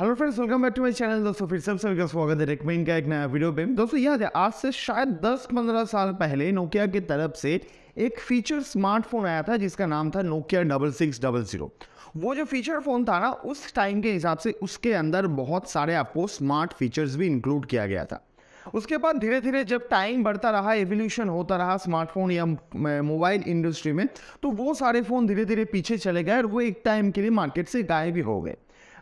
hello friends welcome back to my channel दोस्तों फिर से सभी का स्वागत है रिकमेंड का एक नया वीडियो पे दोस्तों याद है आज से शायद 10-15 साल पहले नोकिया की तरफ से एक फीचर स्मार्टफोन आया था जिसका नाम था Nokia double six double zero वो जो फीचर फ़ोन था ना उस टाइम के हिसाब से उसके अंदर बहुत सारे आपको स्मार्ट फीचर्स भी इंक्लूड किया गया था उसके बाद धीरे धीरे जब टाइम बढ़ता रहा एवोल्यूशन होता रहा स्मार्टफोन या मोबाइल इंडस्ट्री में तो वो सारे फ़ोन धीरे धीरे पीछे चले गए और वो एक टाइम के लिए मार्केट से गायब भी हो गए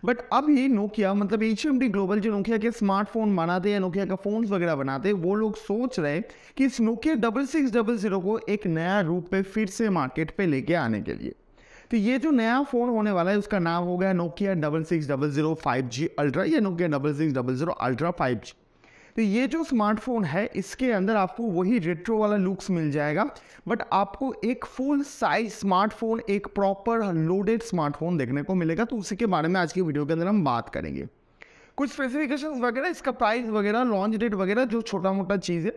बट अब ये नोकिया मतलब एच ग्लोबल जो नोकिया के स्मार्टफोन बनाते हैं नोकिया का फोन वगैरह बनाते हैं वो लोग सोच रहे हैं कि इस Nokia double six double zero को एक नया रूप पे फिर से मार्केट पे लेके आने के लिए तो ये जो नया फ़ोन होने वाला है उसका नाम होगा Nokia double six double zero five G ultra या Nokia double six double zero ultra five G तो ये जो स्मार्टफोन है इसके अंदर आपको वही रेट्रो वाला लुक्स मिल जाएगा बट आपको एक फुल साइज स्मार्टफोन एक प्रॉपर लोडेड स्मार्टफोन देखने को मिलेगा तो उसी के बारे में आज की वीडियो के अंदर हम बात करेंगे कुछ स्पेसिफिकेशन वगैरह इसका प्राइस वगैरह लॉन्च डेट वगैरह जो छोटा मोटा चीज़ है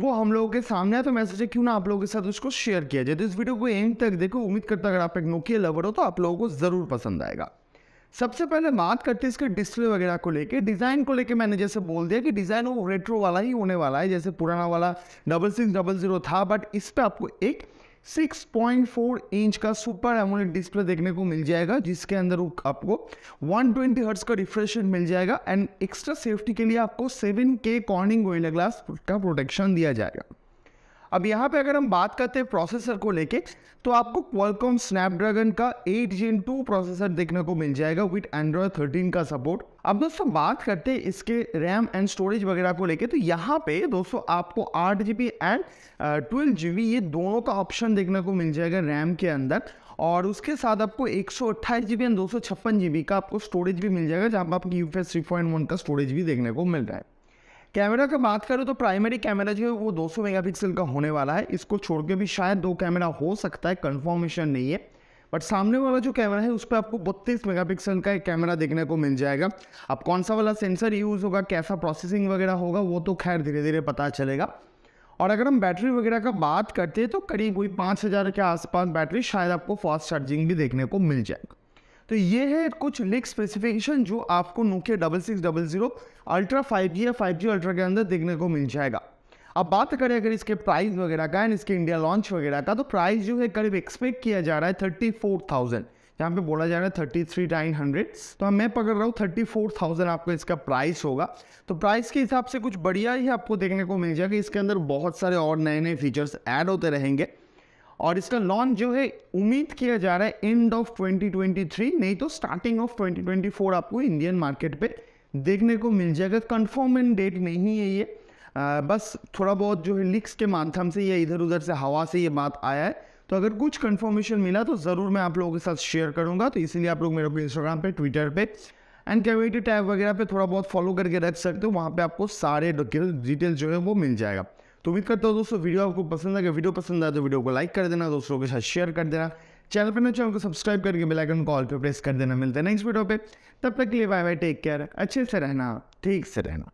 वो हम लोगों के सामने है तो मैं सोचा क्यों ना आप लोगों के साथ उसको शेयर किया जाए तो इस वीडियो को एंड तक देखो उम्मीद करता अगर आप एक नोकिया लवर हो तो आप लोगों को ज़रूर पसंद आएगा सबसे पहले बात करते हैं इसके डिस्प्ले वगैरह को लेके डिज़ाइन को लेके मैंने जैसे बोल दिया कि डिज़ाइन वो रेट्रो वाला ही होने वाला है जैसे पुराना वाला डबल सिक्स डबल ज़ीरो था बट इस पर आपको एक 6.4 इंच का सुपर एमोलेड डिस्प्ले देखने को मिल जाएगा जिसके अंदर आपको 120 हर्ट्स का रिफ्रेश मिल जाएगा एंड एक्स्ट्रा सेफ्टी के लिए आपको 7K कॉर्निंग गोइला ग्लास का प्रोटेक्शन दिया जाएगा अब यहाँ पे अगर हम बात करते हैं प्रोसेसर को लेके तो आपको क्वालकॉम स्नैपड्रैगन का जी जेन टू प्रोसेसर देखने को मिल जाएगा विथ एंड्रॉयड थर्टीन का सपोर्ट अब दोस्तों बात करते हैं इसके रैम एंड स्टोरेज वगैरह को लेके तो यहाँ पे दोस्तों आपको आठ G B and twelve G B ये दोनों का ऑप्शन देखने को मिल जाएगा रैम के अंदर और उसके साथ आपको एक सौ अट्ठाईस जी बी एंड दो सौ छप्पन जी बी का आपको स्टोरेज भी मिल जाएगा जहाँ पर आपकी U F S three point one का स्टोरेज भी देखने को मिल रहा है कैमरा का बात करूँ तो प्राइमरी कैमरा जो है वो 200 मेगापिक्सल का होने वाला है इसको छोड़ के भी शायद दो कैमरा हो सकता है कन्फर्मेशन नहीं है बट सामने वाला जो कैमरा है उस पर आपको बत्तीस मेगापिक्सल का एक कैमरा देखने को मिल जाएगा अब कौन सा वाला सेंसर यूज़ होगा कैसा प्रोसेसिंग वगैरह होगा वो तो खैर धीरे धीरे पता चलेगा और अगर हम बैटरी वगैरह का बात करते हैं तो करीब कोई पाँच हज़ार के आसपास बैटरी शायद आपको फास्ट चार्जिंग भी देखने को मिल जाएगा तो ये है कुछ लिख स्पेसिफिकेशन जो आपको Nokia double six double zero ultra five G या फाइव जी अल्ट्रा के अंदर देखने को मिल जाएगा अब बात करें अगर इसके प्राइस वगैरह का एंड इसके इंडिया लॉन्च वगैरह का तो प्राइस जो है करीब एक्सपेक्ट किया जा रहा है थर्टी फोर थाउजेंड यहाँ पे बोला जा रहा है थर्टी थ्री नाइन हंड्रेड तो मैं पकड़ रहा हूँ थर्टी फोर थाउजेंड आपको इसका प्राइस होगा तो प्राइस के हिसाब से कुछ बढ़िया ही आपको देखने को मिल जाएगा इसके अंदर बहुत सारे और नए नए फीचर्स ऐड होते रहेंगे और इसका लॉन्च जो है उम्मीद किया जा रहा है एंड ऑफ 2023 नहीं तो स्टार्टिंग ऑफ 2024 आपको इंडियन मार्केट पे देखने को मिल जाएगा कन्फर्मेंट डेट नहीं है ये आ, बस थोड़ा बहुत जो है लिक्स के माध्यम से या इधर उधर से हवा से ये बात आया है तो अगर कुछ कन्फर्मेशन मिला तो ज़रूर मैं आप लोगों के साथ शेयर करूँगा तो इसीलिए आप लोग मेरे को इंस्टाग्राम पर ट्विटर पर एंड कम्युनिटी टैब वगैरह पे थोड़ा बहुत फॉलो करके रख सकते हो वहाँ पे आपको सारे डिटेल जो है वो मिल जाएगा तो उम्मीद करता हूँ दोस्तों वीडियो आपको पसंद आएगा वीडियो पसंद आए तो वीडियो को लाइक कर देना दोस्तों के साथ शेयर कर देना चैनल पर ना तो चैनल को सब्सक्राइब करके बेल आइकन पर प्रेस कर देना मिलता है नेक्स्ट वीडियो पे तब तक के लिए बाय बाय टेक केयर अच्छे से रहना ठीक से रहना